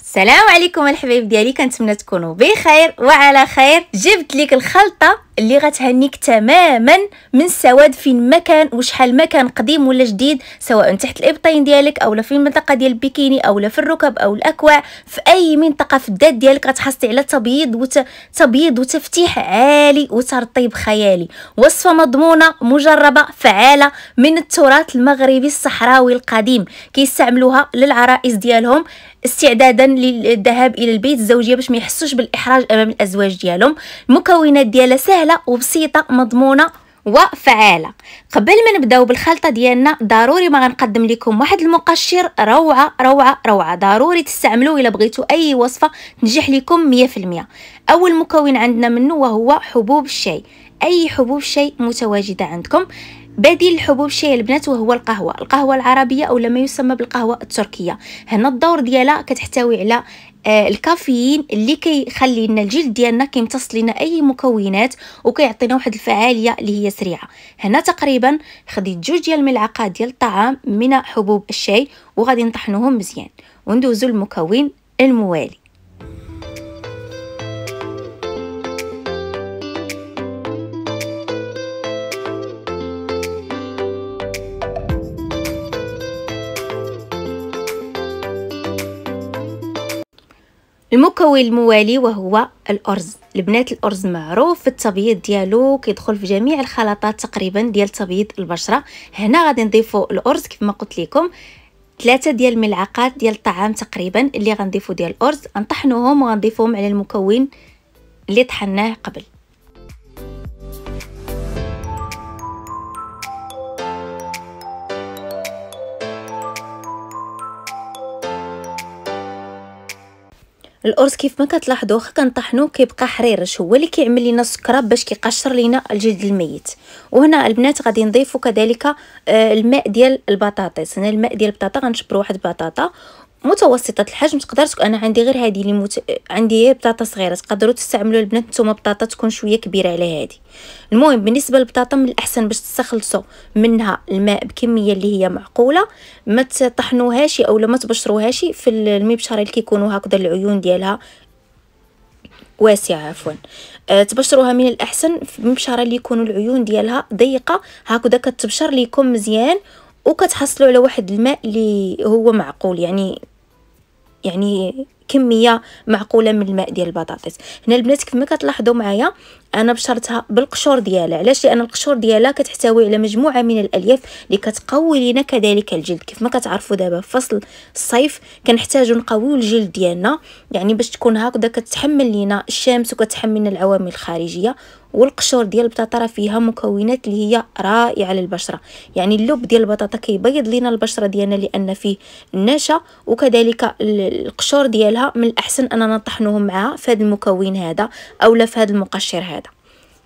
السلام عليكم الحبايب ديالي كنتمنى تكونوا بخير وعلى خير جبت لك الخلطه اللي غتهنيك تماما من السواد فين ما كان وشحال ما كان قديم ولا جديد سواء تحت الابطين ديالك اولا في المنطقه ديال البيكيني اولا في الركب او الاكواع في اي منطقه في الذات ديالك غتحصلي على تبييض وتبييض وتفتيح عالي وترطيب خيالي وصفه مضمونه مجربه فعاله من التراث المغربي الصحراوي القديم كيستعملوها للعرائس ديالهم استعدادا للذهاب الى البيت الزوجيه باش ما يحسوش بالاحراج امام الازواج ديالهم المكونات ديالها سهلة وبسيطة مضمونة وفعالة قبل ما نبداو بالخلطه ديالنا ضروري ما غنقدم لكم واحد المقشر روعه روعه روعه ضروري تستعملوه الا بغيتوا اي وصفه تنجح لكم 100% اول مكون عندنا منه وهو حبوب الشاي اي حبوب شاي متواجده عندكم بديل الحبوب الشاي البنات وهو القهوه القهوه العربيه او ما يسمى بالقهوه التركيه هنا الدور ديالها كتحتوي على آه الكافيين اللي كيخلي لنا الجلد ديالنا كيمتص لنا اي مكونات وكيعطينا واحد الفعاليه اللي هي سريعه هنا تقريبا خديت جوج ديال الملعقه ديال الطعام من حبوب الشاي وغادي نطحنوهم مزيان وندوزو المكون الموالي المكون الموالي وهو الارز البنات الارز معروف في التبييض ديالو كيدخل في جميع الخلطات تقريبا ديال تبييض البشره هنا غادي نضيفوا الارز ما قلت لكم ثلاثة ديال الملعقات ديال الطعام تقريبا اللي غنضيفو ديال الارز غنطحنوهم وغنضيفوهم على المكون اللي طحناه قبل الارز كيف ما كتلاحظوا كنطحنوه كيبقى حريرش هو اللي كيعمل لينا السكراب باش كيقشر لينا الجلد الميت وهنا البنات غادي نضيفوا كذلك آه، الماء ديال البطاطس هنا الماء ديال البطاطا غنشبروا واحد البطاطا متوسطه الحجم تقدر تكون انا عندي غير هذه اللي مت... عندي بطاطا صغيره تقدروا تستعملوا البنات نتوما بطاطا تكون شويه كبيره على هذه المهم بالنسبه للبطاطا من الاحسن باش تستخلصوا منها الماء بكميه اللي هي معقوله ما تطحنوهاش او ما تبشروهاش في المبشره اللي كيكونوا هكذا العيون ديالها واسعة عفوا أه تبشروها من الأحسن في المبشرة اللي يكونوا العيون ديالها ضيقة هكذا كتبشر ليكم مزيان وكتحصلوا على واحد الماء اللي هو معقول يعني يعني كميه معقوله من الماء ديال البطاطس هنا البنات كيف ما كتلاحظوا معايا انا بشرتها بالقشور ديالها علاش لان القشور ديالها كتحتوي على مجموعه من الالياف اللي كتقوي لنا كذلك الجلد كيف ما كتعرفوا دابا فصل الصيف كنحتاجوا نقويو الجلد ديالنا يعني باش تكون هكذا كتحمل لينا الشمس وكتحمل العوامل الخارجيه والقشور ديال البطاطا راه فيها مكونات اللي هي رائعه للبشره يعني اللب ديال البطاطا كيبيض لينا البشره ديالنا لان فيه النشا وكذلك القشور ديالها من الاحسن اننا نطحنوهم معها في هذا المكون هذا اولا في هذا المقشر هذا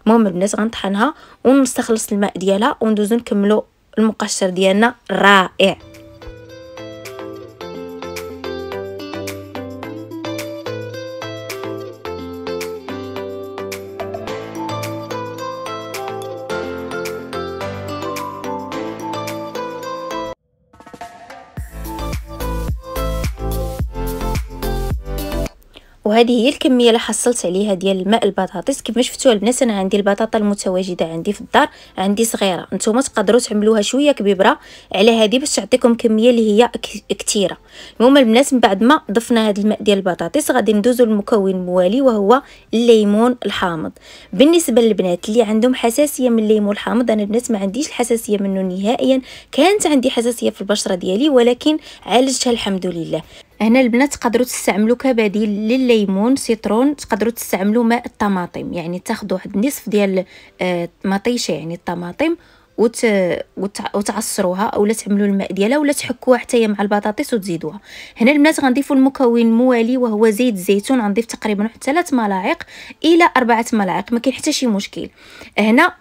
المهم البنات غنطحنها ونستخلص الماء ديالها وندوزو نكملو المقشر ديالنا رائع وهذه هي الكميه اللي حصلت عليها ديال الماء البطاطس كما شفتوا البنات انا عندي البطاطا المتواجده عندي في الدار عندي صغيره نتوما تقدروا تعملوها شويه كبيبره على هذه باش تعطيكم كميه اللي هي كثيره المهم البنات من بعد ما ضفنا هذا الماء ديال البطاطس غادي ندوزو للمكون الموالي وهو الليمون الحامض بالنسبه للبنات اللي عندهم حساسيه من الليمون الحامض انا البنات ما عنديش الحساسيه منه نهائيا كانت عندي حساسيه في البشره ديالي ولكن عالجتها الحمد لله هنا البنات تقدروا تستعملوا كبديل للليمون سيترون تقدروا تستعملوا ماء الطماطم يعني تاخذوا واحد النصف ديال آه، مطيشه يعني الطماطم وت... وت... وتعصروها اولا تعملوا الماء ديالها ولا تحكوها حتى هي مع البطاطس وتزيدوها هنا البنات غنضيفوا المكون الموالي وهو زيت الزيتون غنضيف تقريبا واحد 3 ملاعق الى 4 ملاعق ما كاين حتى شي مشكل هنا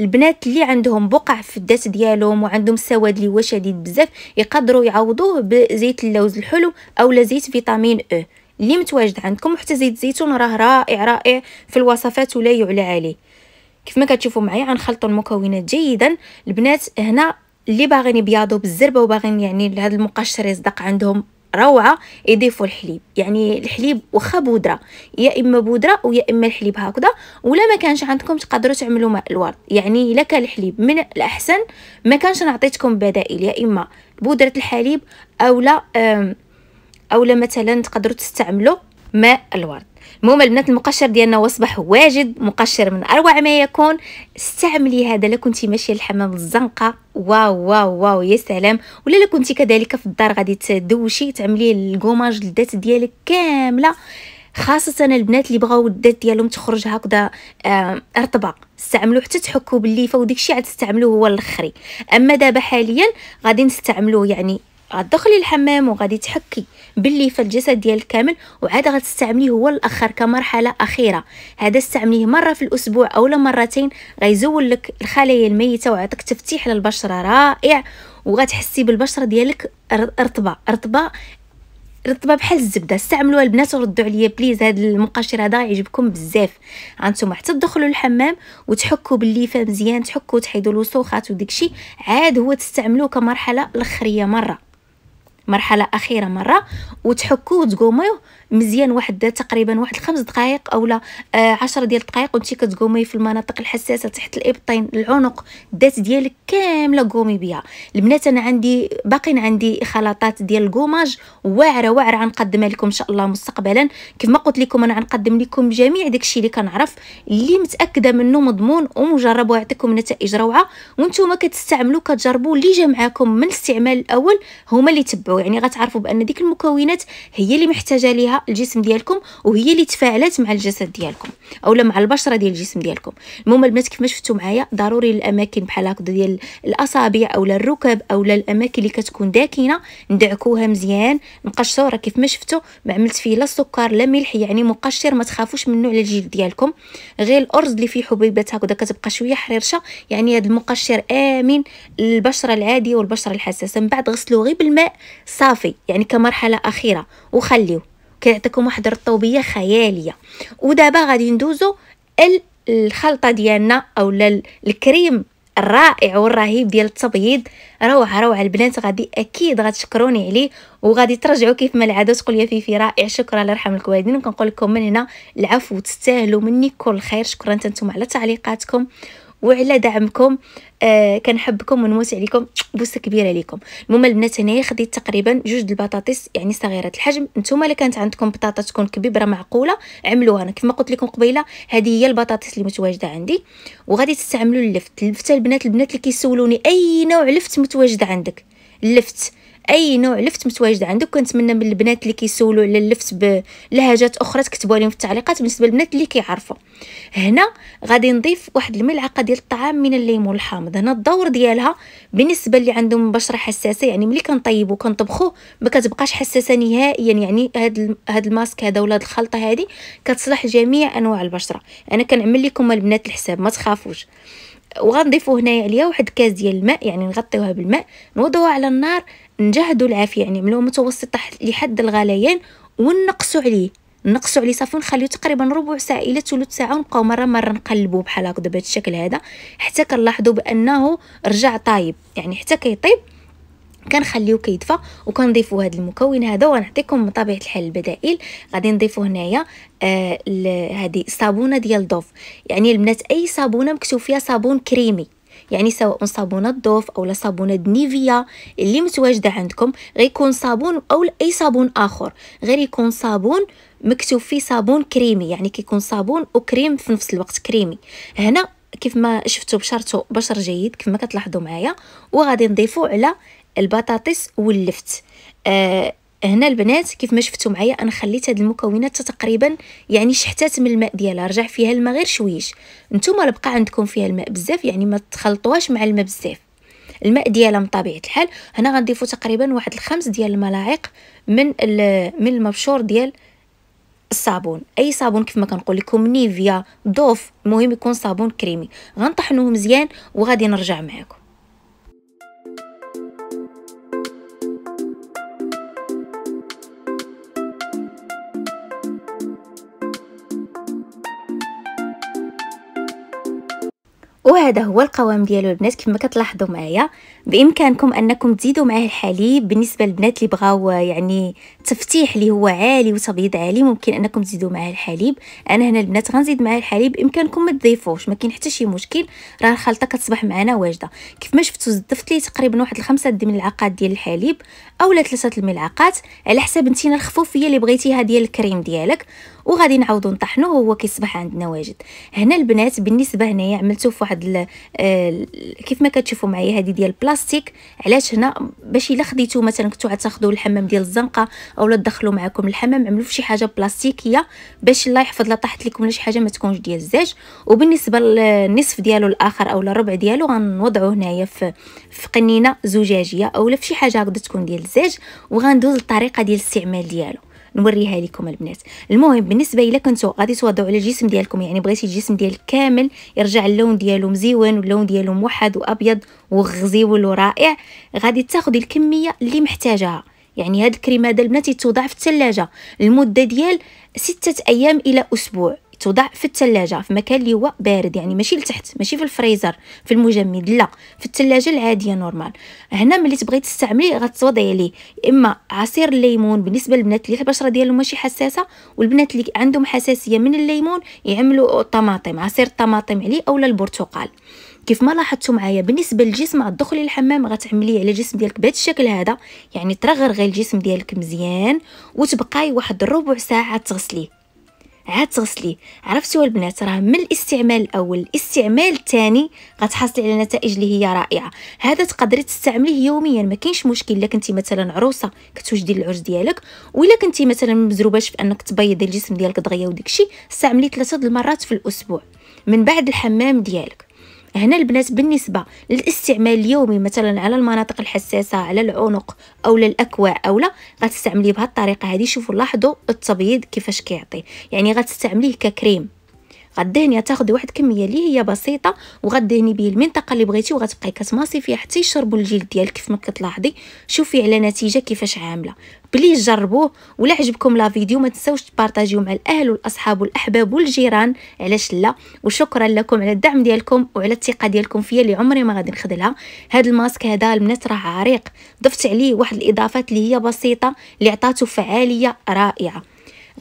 البنات اللي عندهم بقع في الدات ديالهم وعندهم سواد اللي هو شديد بزاف يقدروا يعوضوه بزيت اللوز الحلو اولا زيت فيتامين او اللي متواجد عندكم حتى زيت الزيتون راه رائع رائع في الوصفات ولا يعلى عليه كيف ما كتشوفوا معايا غنخلطوا المكونات جيدا البنات هنا اللي باغيين يبيضوا بالزربه وباغين يعني هذا المقشر يصدق عندهم روعه يضيفوا الحليب يعني الحليب واخا بودره يا اما بودره ويا اما الحليب هكذا ولا ما كانش عندكم تقدروا تعملوا ماء الورد يعني الا كان الحليب من الاحسن ما كانش نعطيتكم بدائل يا اما بودره الحليب اولا اولا مثلا تقدروا تستعملوا ماء الورد المهم البنات المقشر ديالنا واصبح واجد مقشر من اروع ما يكون استعملي هذا لا كنتي ماشيه للحمام الزنقه واو واو واو يا سلام ولا لا كنتي كذلك في الدار غادي تدوشي تعملي الكوماج للدات ديالك كامله خاصة البنات اللي بغاو الدات ديالهم تخرج هكذا آه، رطبة استعملوا حتى تحكوا بالليفة وديكشي عاد تستعملوه هو الاخري اما دابا حاليا غادي نستعملوه يعني غتدخلي الحمام وغادي تحكي باللي في الجسد ديالك كامل وعاد غتستعمليه هو الاخر كمرحله اخيره هذا استعمليه مره في الاسبوع اولا مرتين غيزول لك الخلايا الميته ويعطيك تفتيح للبشره رائع وغتحسي بالبشره ديالك رطبه رطبه رطبه بحال الزبده استعملوها البنات وردوا عليا بليز هذا المقشر هذا يعجبكم بزاف انتم حتى تدخلوا الحمام وتحكوا بالليفه مزيان تحكوا وتحيدوا الوسوخات وداكشي عاد هو تستعملوه كمرحله الاخريه مره مرحله اخيره مره وتحكوه وتقوميوه مزيان واحد تقريبا واحد خمس دقائق لا آه عشرة ديال الدقائق وانتي كتقومي في المناطق الحساسه تحت الابطين العنق الدات ديالك كامله قومي بها البنات انا عندي باقين عندي خلاطات ديال القوماج واعره واعره غنقدمها لكم ان شاء الله مستقبلا كيف ما قلت لكم انا غنقدم لكم جميع داكشي اللي كنعرف اللي متاكده منه مضمون ومجرب ويعطيكم نتائج روعه وانتم كتستعملوا كتجربوا اللي جا معاكم من الاستعمال الاول هما اللي تبعوا يعني غتعرفوا بان ديك المكونات هي اللي محتاجه ليها الجسم ديالكم وهي اللي تفاعلات مع الجسد ديالكم اولا مع البشره ديال الجسم ديالكم المهم البنات كيف ما شفتوا معايا ضروري الاماكن بحال هكذا ديال الاصابع اولا الركب اولا الاماكن اللي كتكون داكنه ندعكوها مزيان نقشروا راه كيف ما شفتوا ما عملت فيه لا سكر لا ملح يعني مقشر ما تخافوش منه على الجلد ديالكم غير الارز اللي فيه حبيبات هكذا كتبقى شويه حريرشه يعني هذا المقشر امن للبشره العاديه والبشره الحساسه من بعد غسلوه غير بالماء صافي يعني كمرحله اخيره وخليوه كيعطيكم واحد الرطوبيه خياليه ودابا غادي ندوزو الخلطه ديالنا اولا الكريم الرائع والرهيب ديال التبييض روعه روعه البنات غادي اكيد غتشكروني عليه وغادي ترجعوا كيف ما العاده تقول يا فيفي رائع شكرا الله يرحم الوالدين كنقول لكم من هنا العفو تستاهلوا مني كل خير شكرا انتم على تعليقاتكم وعلى دعمكم آه كنحبكم ونموت عليكم بوسه كبيره ليكم المهم البنات هنايا خديت تقريبا جوج البطاطس يعني صغيره الحجم نتوما الا كانت عندكم بطاطا تكون كبيره معقوله عملوها انا كما قلت لكم قبيله هذه هي البطاطس اللي متواجده عندي وغادي تستعملوا اللفت اللفت البنات البنات اللي كيسولوني اي نوع لفت متواجد عندك اللفت اي نوع لفت متواجد عندك كنتمنى من البنات اللي كيسولوا على اللفت بلهجات اخرى تكتبوا لهم في التعليقات بالنسبه للبنات اللي كيعرفوا هنا غادي نضيف واحد الملعقه ديال الطعام من الليمون الحامض هنا الدور ديالها بالنسبه اللي عندهم بشره حساسه يعني ملي كنطيبو وكنطبخوه ما كتبقاش حساسه نهائيا يعني هاد هاد الماسك هذا ولا الخلطه هذه كتصلح جميع انواع البشره انا كنعمل لكم البنات الحساب ما تخافوش وغنضيفوا هنايا عليها واحد كاس ديال الماء يعني نغطيوها بالماء نوضوها على النار نجهدوا العافيه يعني نعملوه متوسط لحد الغليان ونقصوا عليه نقصوا عليه صافي ونخليو تقريبا ربع ساعه الى ثلث ساعه ونبقاو مره مره نقلبوه بحال هكذا بهذا الشكل هذا حتى كنلاحظوا بانه رجع طايب يعني حتى كيطيب كنخليوه كيدفى وكنضيفو هاد المكون هذا وغنعطيكم بطبيعه الحال البدائل غادي نضيفو هنايا آه هذه الصابونه ديال دوف يعني البنات اي صابونه مكتوب فيها صابون كريمي يعني سواء صابونه الضوف اولا صابونه نيفيا اللي متواجده عندكم غيكون صابون او اي صابون اخر غير يكون صابون مكتوب فيه صابون كريمي يعني كيكون صابون وكريم في نفس الوقت كريمي هنا كيف ما شفتوا بشرته بشر جيد كيف ما كتلاحظوا معايا وغادي نضيفوا على البطاطس واللفت آه هنا البنات كيف ما شفتوا معايا انا خليت هاد المكونات تقريبا يعني شحتات من الماء ديالها رجع فيها الماء غير شويش نتوما لبقى عندكم فيها الماء بزاف يعني ما تخلطوهاش مع الماء بزاف الماء ديالها من طبيعه الحال هنا غنضيفوا تقريبا واحد الخمس ديال الملاعق من من المبشور ديال الصابون اي صابون كيف ما كنقول لكم نيفيا دوف المهم يكون صابون كريمي غنطحنوه مزيان وغادي نرجع معكم وهذا هو القوام ديالو البنات كما كتلاحظوا معايا بامكانكم انكم تزيدوا معاه الحليب بالنسبه للبنات اللي بغاو يعني تفتيح اللي هو عالي وتبيض عالي ممكن انكم تزيدوا معاه الحليب انا هنا البنات غنزيد معاه الحليب بامكانكم ما تضيفوش ما كاين حتى شي مشكل راه الخلطه كتصبح معنا واجده كيف ما شفتوا زدفت لي تقريبا واحد الخمسه د الملعقات ديال الحليب اولا ثلاثه الملعقات على حسب نتينا الخفوفيه اللي بغيتيها ديال الكريم ديالك وغادي نعاودو نطحنوه وهو كيصبح عندنا واجد هنا البنات بالنسبه هنايا عملتو في واحد آه، كيف ما كتشوفوا معايا هذه ديال البلاستيك علاش هنا باش الا خديتو مثلا كنتو تاخذوا الحمام ديال الزنقه اولا دخلو معكم الحمام عملوا شي حاجه بلاستيكيه باش الله يحفظ لا طاحت لكم لا شي حاجه ما تكونش ديال الزاج وبالنسبه للنصف ديالو الاخر اولا الربع ديالو غنوضعوه هنايا في في قنينه زجاجيه اولا في شي حاجه هكدا تكون ديال الزاج وغندوز الطريقه ديال الاستعمال ديالو نوريها لكم البنات المهم بالنسبه الا كنتو غادي توضعوا على الجسم ديالكم يعني بغيتي الجسم ديالك كامل يرجع اللون ديالو مزيون واللون ديالو موحد وابيض وغزيول ورائع غادي تاخذي الكميه اللي محتاجاها يعني هاد الكريم هذا البنات يتوضع في الثلاجه المده ديال ستة ايام الى اسبوع توضع في الثلاجة في مكان اللي هو بارد يعني ماشي لتحت ماشي في الفريزر في المجمد لا في الثلاجة العادية نورمال هنا ملي تبغي تستعملي غتوضعي ليه اما عصير الليمون بالنسبة للبنات اللي البشرة ديالهم ماشي حساسة والبنات اللي عندهم حساسية من الليمون يعملوا طماطم عصير الطماطم عليه اولا البرتقال كيف ما لاحظتوا معايا بالنسبه للجسم غتدخلي الحمام غتعملي غتعمليه على الجسم ديالك بهذا الشكل هذا يعني ترغرغي الجسم ديالك مزيان وتبقاي واحد ربع ساعه تغسليه عاد تغسليه عرفتوا البنات راه من الاستعمال الاول الاستعمال الثاني غتحصلي على نتائج اللي هي رائعه هذا تقدري تستعمليه يوميا ما كاينش مشكل الا كنتي مثلا عروسه كتوجدي العرس ديالك ولا كنتي مثلا مزروباش في انك تبيضي الجسم ديالك دغيا وديكشي استعملي ثلاثه د المرات في الاسبوع من بعد الحمام ديالك هنا البنات بالنسبه للاستعمال اليومي مثلا على المناطق الحساسه على العنق او للاكواع اولا غتستعمليه بهذه الطريقه هذه شوفوا لاحظوا التبييض كيفاش كيعطي يعني غتستعمليه ككريم غدهنيها تاخذي واحد الكميه اللي هي بسيطه وغدهني به المنطقه اللي بغيتي وغتبقاي كتماسي فيها حتى يشربوا الجلد ديالك كيف ما كتلاحظي شوفي على نتيجه كيفاش عامله بليز جربوه ولا عجبكم لا فيديو ما تنساوش تبارطاجيو مع الاهل والاصحاب والاحباب والجيران علاش لا وشكرا لكم على الدعم ديالكم وعلى الثقه ديالكم فيا اللي عمري ما غادي نخذلها هذا الماسك هذا البنات راه عريق ضفت عليه واحد الاضافات اللي هي بسيطه اللي عطاتو فعاليه رائعه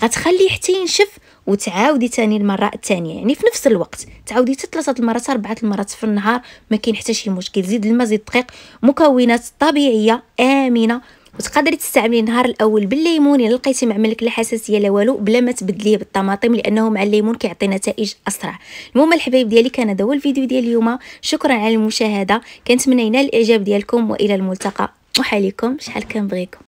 غتخليه حتى ينشف وتعاودي تاني المره الثانيه يعني في نفس الوقت تعاودي حتى ثلاثه المرات اربعه المرات في النهار ما كاين حتى شي مشكل زيد الماء زيد الدقيق مكونات طبيعيه امنه وتقدري تستعملي النهار الاول بالليمون الا يعني لقيتي ما عملك لا حساسيه لا والو بلا ما تبدليه بالطماطم لانه مع الليمون كيعطي نتائج اسرع المهم الحبايب ديالي كان هذا هو الفيديو ديال اليوم شكرا على المشاهده كنتمنى ينال الاعجاب ديالكم والى الملتقى وحاليكم شحال كنبغيكم